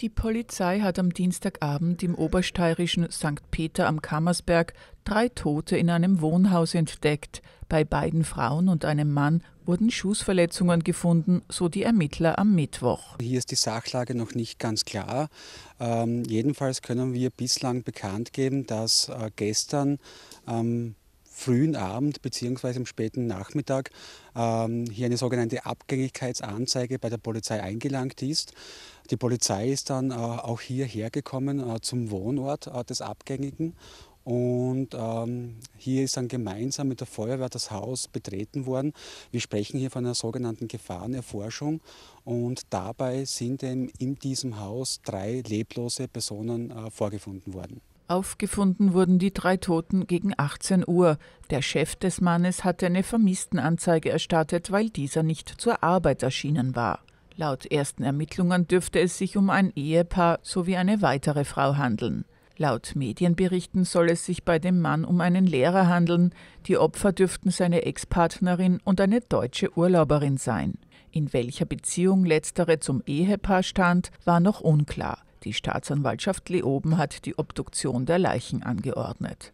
Die Polizei hat am Dienstagabend im obersteirischen St. Peter am Kammersberg drei Tote in einem Wohnhaus entdeckt. Bei beiden Frauen und einem Mann wurden Schussverletzungen gefunden, so die Ermittler am Mittwoch. Hier ist die Sachlage noch nicht ganz klar. Ähm, jedenfalls können wir bislang bekannt geben, dass äh, gestern ähm, frühen Abend bzw. am späten Nachmittag ähm, hier eine sogenannte Abgängigkeitsanzeige bei der Polizei eingelangt ist. Die Polizei ist dann äh, auch hierher gekommen äh, zum Wohnort äh, des Abgängigen und ähm, hier ist dann gemeinsam mit der Feuerwehr das Haus betreten worden. Wir sprechen hier von einer sogenannten Gefahrenerforschung. Und dabei sind in diesem Haus drei leblose Personen äh, vorgefunden worden. Aufgefunden wurden die drei Toten gegen 18 Uhr. Der Chef des Mannes hatte eine Vermisstenanzeige erstattet, weil dieser nicht zur Arbeit erschienen war. Laut ersten Ermittlungen dürfte es sich um ein Ehepaar sowie eine weitere Frau handeln. Laut Medienberichten soll es sich bei dem Mann um einen Lehrer handeln, die Opfer dürften seine Ex-Partnerin und eine deutsche Urlauberin sein. In welcher Beziehung letztere zum Ehepaar stand, war noch unklar. Die Staatsanwaltschaft Leoben hat die Obduktion der Leichen angeordnet.